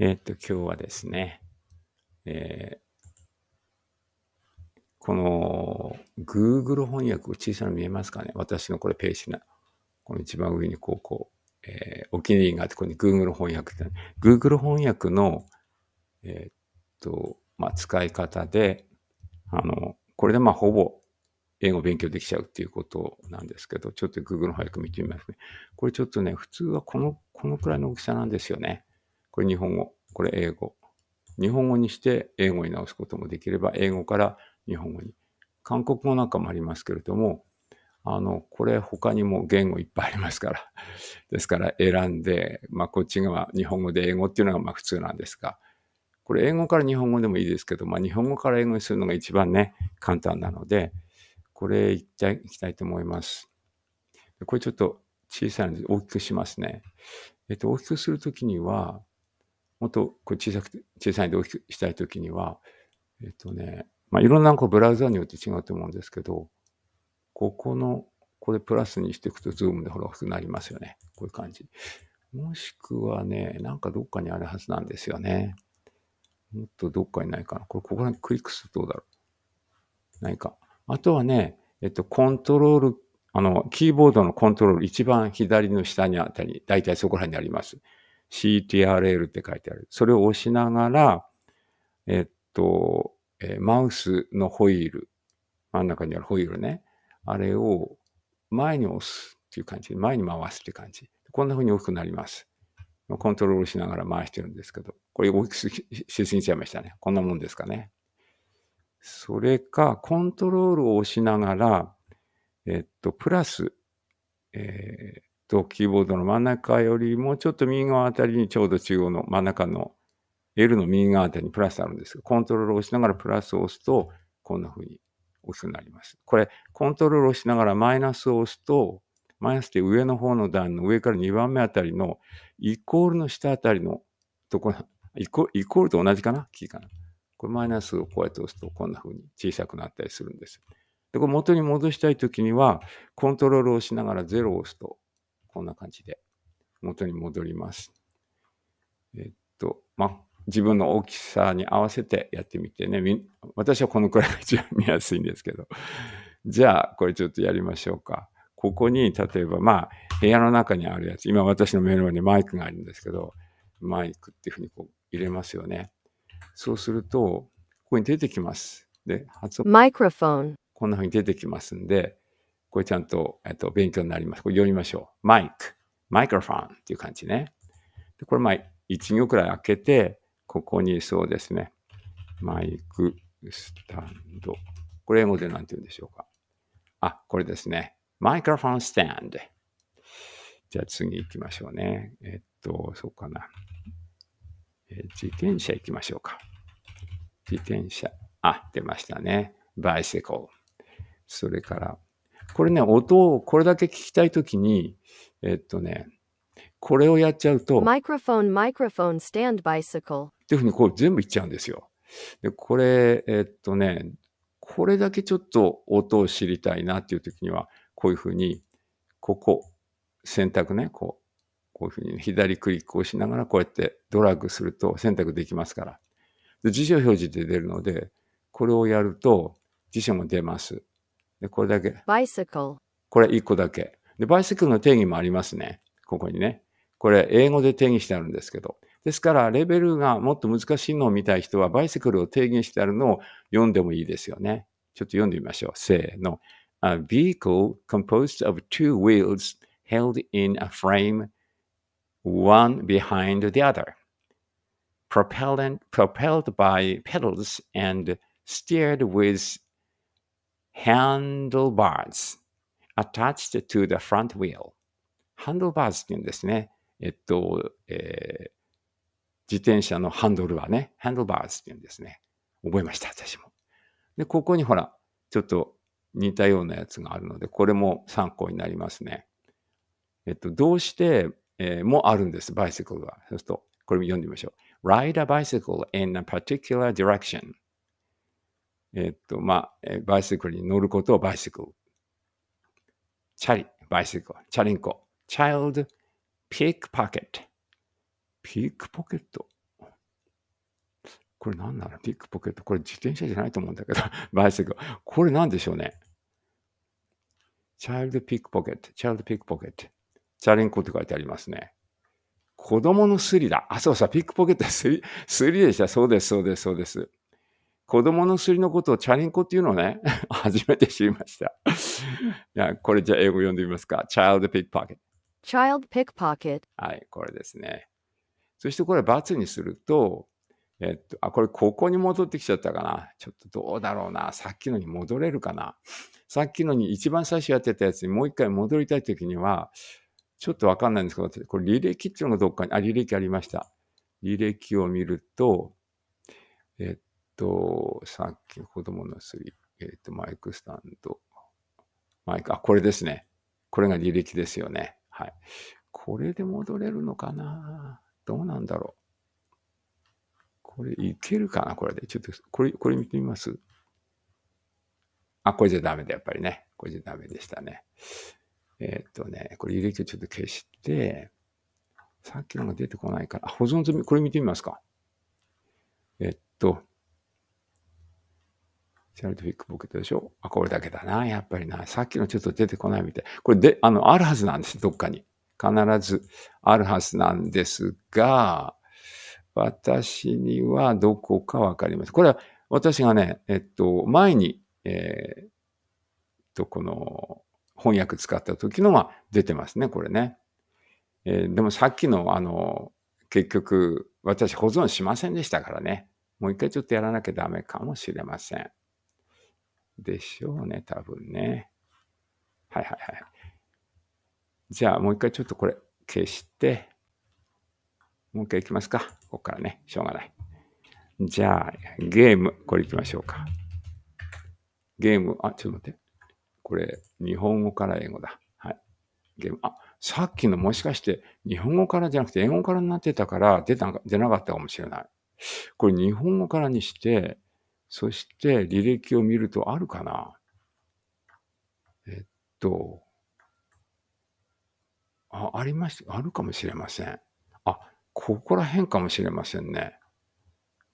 えー、っと、今日はですね、えー、この Google 翻訳、小さな見えますかね私のこれページな、この一番上にこう、こう、えー、お気に入りがあって、ここに Google 翻訳って、ね、Google 翻訳の、えー、っと、まあ、使い方で、あの、これでまあ、ほぼ英語勉強できちゃうっていうことなんですけど、ちょっと Google の早く見てみますね。これちょっとね、普通はこの、このくらいの大きさなんですよね。これ日本語、これ英語。日本語にして英語に直すこともできれば、英語から日本語に。韓国語なんかもありますけれども、あの、これ他にも言語いっぱいありますから。ですから選んで、まあこっちが日本語で英語っていうのがまあ普通なんですが、これ英語から日本語でもいいですけど、まあ日本語から英語にするのが一番ね、簡単なので、これいっていきたいと思います。これちょっと小さいので大きくしますね。えっと、大きくするときには、もっとこう小さくて、小さいんで大きくしたいときには、えっとね、まあ、いろんなこうブラウザによって違うと思うんですけど、ここの、これプラスにしていくと、ズームでほら、大きくなりますよね。こういう感じ。もしくはね、なんかどっかにあるはずなんですよね。もっとどっかにないかな。これ、ここら辺クリックするとどうだろう。ないか。あとはね、えっと、コントロール、あの、キーボードのコントロール一番左の下にあたり、だいたいそこら辺にあります。CTRL って書いてある。それを押しながら、えっと、えマウスのホイール、真ん中にあるホイールね、あれを前に押すっていう感じ、前に回すって感じ。こんな風に大きくなります。コントロールしながら回してるんですけど、これ大きくしすぎちゃいましたね。こんなもんですかね。それか、コントロールを押しながら、えっと、プラス、えー、と、キーボードの真ん中よりもちょっと右側あたりにちょうど中央の真ん中の L の右側あたりにプラスあるんですが、コントロールを押しながらプラスを押すと、こんな風に大きくなります。これ、コントロールを押しながらマイナスを押すと、マイナスって上の方の段の上から2番目あたりのイコールの下あたりのところ、イコールと同じかなキーかな。これマイナスをこうやって押すとこんな風に小さくなったりするんです。でこれ元に戻したいときには、コントロールを押しながら0を押すとこんな感じで元に戻ります。えっと、ま自分の大きさに合わせてやってみてね。私はこのくらいが一番見やすいんですけど。じゃあ、これちょっとやりましょうか。ここに、例えば、まあ、部屋の中にあるやつ。今、私の目の前にマイクがあるんですけど、マイクっていうふうにこう入れますよね。そうすると、ここに出てきます。で、発音。マイクロフォン。こんなふうに出てきますんで、これちゃんと、えっと、勉強になります。これ読みましょう。マイク、マイクロフォンっていう感じね。でこれ、まあ、1行くらい開けて、ここにそうですね、マイクスタンド。これ英語で何て言うんでしょうか。あ、これですね。マイクロフォンスタンド。じゃあ次行きましょうね。えっと、そうかな。え自転車行きましょうか。自転車。あ、出ましたね。バイセコそれから、これね、音をこれだけ聞きたいときに、えっとね、これをやっちゃうと、マイクロフォン、マイクロフォン、スタンドバイシクル。っていうふうにこう全部いっちゃうんですよ。で、これ、えっとね、これだけちょっと音を知りたいなっていうときには、こういうふうに、ここ、選択ね、こう、こういうふうに左クリックをしながら、こうやってドラッグすると選択できますから。で辞書表示で出るので、これをやると辞書も出ます。で、これだけ。bicycle。これ1個だけ。で、バイセクルの定義もありますね。ここにね。これ、英語で定義してあるんですけど。ですから、レベルがもっと難しいのを見たい人は、バイセクルを定義してあるのを読んでもいいですよね。ちょっと読んでみましょう。せーの。A vehicle composed of two wheels held in a frame, one behind the other, propelled by pedals and steered with handlebars attached to the front wheel。handlebars って言うんですね。えっと、えー、自転車のハンドルはね、handlebars って言うんですね。覚えました、私も。で、ここにほら、ちょっと似たようなやつがあるので、これも参考になりますね。えっと、どうして、えー、もあるんです、バイセクルは。そうすると、これも読んでみましょう。Ride a bicycle in a particular direction えっと、まあ、バイセクルに乗ることをバイセクル。チャリ、バイセクル、チャリンコ。チャイルド、ピックパケット。ピックポケット。これ何なのピックポケット。これ自転車じゃないと思うんだけど、バイセクル。これ何でしょうね。チャイルドピックポケット。チャイルドピックポケット。チャリンコって書いてありますね。子供のスリだ。あ、そうさ、ピックポケットスリ、スリでした。そうです、そうです、そうです。子供の薬のことをチャリンコっていうのをね、初めて知りました。いや、これじゃあ英語読んでみますか。child pickpocket。child pickpocket。はい、これですね。そしてこれ×にすると、えっと、あ、これここに戻ってきちゃったかな。ちょっとどうだろうな。さっきのに戻れるかな。さっきのに一番最初やってたやつにもう一回戻りたいときには、ちょっとわかんないんですけど、これ履歴っていうのがどっかに、あ、履歴ありました。履歴を見ると、えっと、さっき子供のすり、えっ、ー、と、マイクスタンド。マイク、あ、これですね。これが履歴ですよね。はい。これで戻れるのかなどうなんだろう。これ、いけるかなこれで。ちょっと、これ、これ見てみますあ、これじゃダメだ、やっぱりね。これじゃダメでしたね。えっ、ー、とね、これ履歴をちょっと消して、さっきのが出てこないから、保存済み、これ見てみますか。えっと、チャイルドフィックポケットでしょあ、これだけだな、やっぱりな。さっきのちょっと出てこないみたい。これで、あの、あるはずなんです、どっかに。必ずあるはずなんですが、私にはどこかわかります。これは私がね、えっと、前に、えー、っと、この翻訳使った時のが出てますね、これね。えー、でもさっきの、あの、結局、私保存しませんでしたからね。もう一回ちょっとやらなきゃダメかもしれません。でしょうね、多分ね。はいはいはい。じゃあもう一回ちょっとこれ消して、もう一回いきますか。ここからね、しょうがない。じゃあ、ゲーム、これいきましょうか。ゲーム、あ、ちょっと待って。これ、日本語から英語だ。はい。ゲーム、あ、さっきのもしかして、日本語からじゃなくて英語からになってたから出た、出なかったかもしれない。これ、日本語からにして、そして履歴を見るとあるかなえっと、あ、ありまし、あるかもしれません。あ、ここら辺かもしれませんね。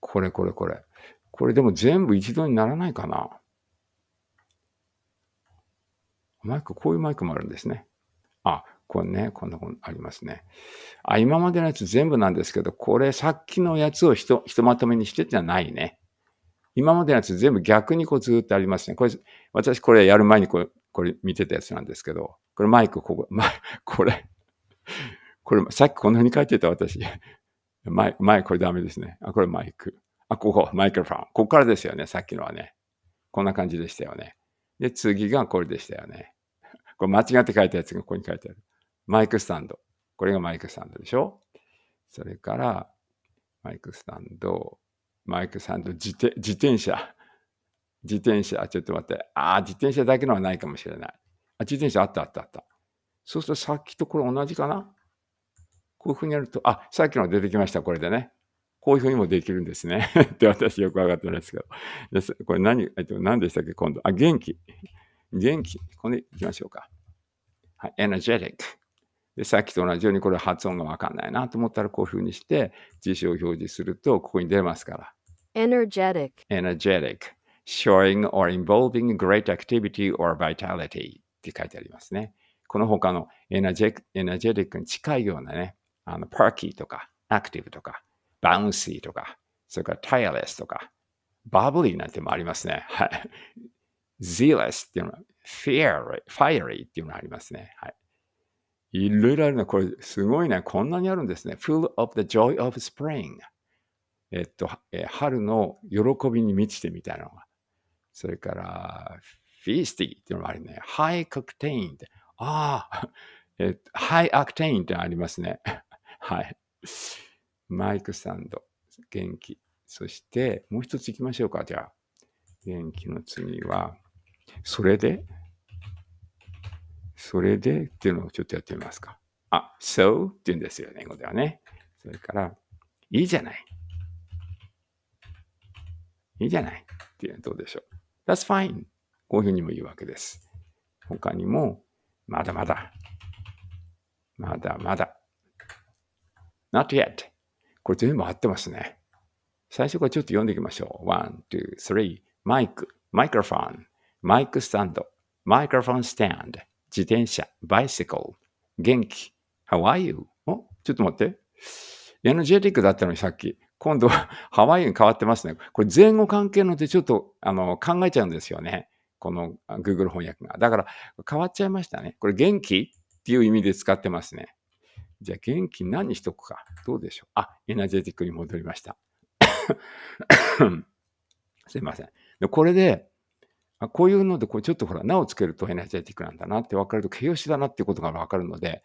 これこれこれ。これでも全部一度にならないかな。マイク、こういうマイクもあるんですね。あ、これね、こんなことありますね。あ、今までのやつ全部なんですけど、これさっきのやつをひとひとまとめにしてじゃないね。今までのやつ全部逆にこうずっとありますね。これ、私これやる前にこれ、これ見てたやつなんですけど、これマイクここ、ま、これ、これ、さっきこんな風に書いてた私。マイマイク、これダメですね。あ、これマイク。あ、ここ、マイクロフォン。ここからですよね、さっきのはね。こんな感じでしたよね。で、次がこれでしたよね。これ間違って書いたやつがここに書いてある。マイクスタンド。これがマイクスタンドでしょそれから、マイクスタンド。マイクさんと自自転車。自転車、ちょっと待って。ああ、自転車だけのはないかもしれない。あ、自転車あったあったあった。そうするとさっきとこれ同じかなこういうふうにやると、あ、さっきの出てきました、これでね。こういうふうにもできるんですね。って私よくわかってないですけど。これ何、えっと、何でしたっけ、今度。あ、元気。元気。これでいきましょうか。はい、エナジェリック。で、さっきと同じようにこれ発音がわかんないなと思ったらこういうふうにして辞書を表示するとここに出ますから。energetic energetic showing or involving great activity or vitality って書いてありますね。この他のエナジェエナジェリックに近いようなね、あの、パーキーとか、アクティブとか、バウンシーとか、それからタイアレスとか、バブリーなんてもありますね。はい。zealous っていうのは、fiery っていうのがありますね。はい。いろいろあるの、これすごいね。こんなにあるんですね。full of the joy of spring. えっと、え春の喜びに満ちてみたいなのが。それから、フィースティーっていうのもあるね。ハイコクテインって。ああ、えっと、ハイアクテインってありますね。はい。マイクサンド、元気。そして、もう一つ行きましょうか、じゃあ。元気の次は、それで、それでっていうのをちょっとやってみますか。あ、so って言うんですよね、英語ではね。それから、いいじゃない。いいじゃないっていうのはどうでしょう。That's fine. こういうふうにも言うわけです。他にも、まだまだ。まだまだ。not yet. これ全部合ってますね。最初からちょっと読んでいきましょう。one, two, three. マイク、マイクロフォン、マイクスタンド、マイクロフォンスタンド、自転車、バイシコル、元気、how are you? おちょっと待って。エナジェティックだったのにさっき、今度は ハワイに変わってますね。これ前後関係のってちょっとあの考えちゃうんですよね。この Google 翻訳が。だから変わっちゃいましたね。これ元気っていう意味で使ってますね。じゃあ元気何にしとくか。どうでしょう。あ、エナジェティックに戻りました。すいません。でこれで、あこういうので、これちょっとほら、名をつけるとエナジェティックなんだなって分かると、形容詞だなっていうことが分かるので、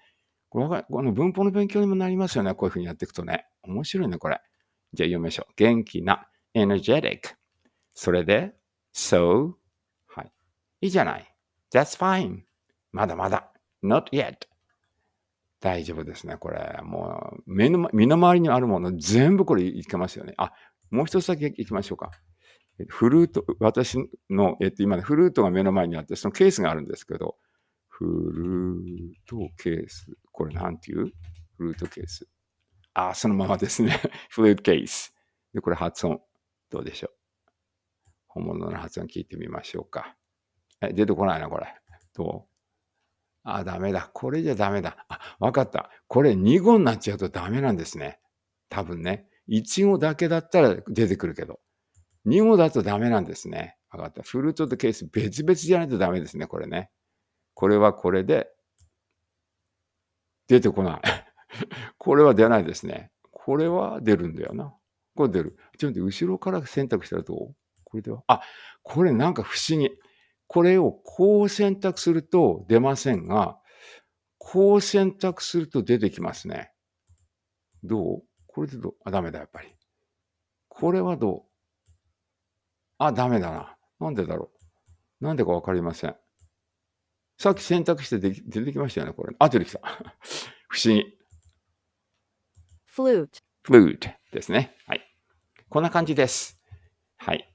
これこの文法の勉強にもなりますよね。こういうふうにやっていくとね。面白いね、これ。じゃあ読みましょう。元気な。energetic。それで、so、はい。いいじゃない。that's fine. まだまだ。not yet. 大丈夫ですね、これ。もう、目の、身の回りにあるもの、全部これいけますよね。あ、もう一つだけいきましょうか。フルート、私の、えっと、今ね、フルートが目の前にあって、そのケースがあるんですけど、フルートケース。これなんていうフルートケース。あ、そのままですね。フルートケース。で、これ発音。どうでしょう。本物の発音聞いてみましょうか。え、出てこないな、これ。どうあ、ダメだ。これじゃダメだ。あ、わかった。これ2語になっちゃうとダメなんですね。多分ね。1語だけだったら出てくるけど。2語だとダメなんですね。わかった。フルートとケース別々じゃないとダメですね、これね。これはこれで、出てこない。これは出ないですね。これは出るんだよな。これ出る。ちょっと後ろから選択したらどうこれでは。あ、これなんか不思議。これをこう選択すると出ませんが、こう選択すると出てきますね。どうこれでどうあ、ダメだ、やっぱり。これはどうあ、ダメだな。なんでだろう。なんでかわかりません。さっき選択して出てきましたよね、これ。あ、出てきた。不思議。flute. flute ですね。はい。こんな感じです。はい。